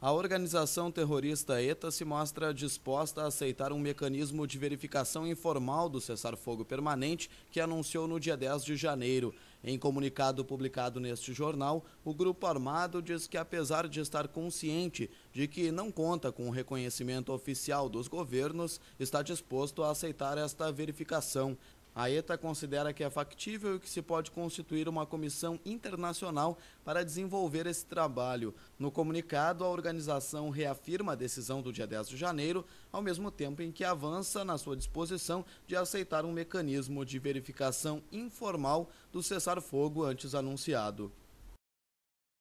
A organização terrorista ETA se mostra disposta a aceitar um mecanismo de verificação informal do cessar-fogo permanente que anunciou no dia 10 de janeiro. Em comunicado publicado neste jornal, o grupo armado diz que, apesar de estar consciente de que não conta com o reconhecimento oficial dos governos, está disposto a aceitar esta verificação. A ETA considera que é factível e que se pode constituir uma comissão internacional para desenvolver esse trabalho. No comunicado, a organização reafirma a decisão do dia 10 de janeiro, ao mesmo tempo em que avança na sua disposição de aceitar um mecanismo de verificação informal do cessar-fogo antes anunciado.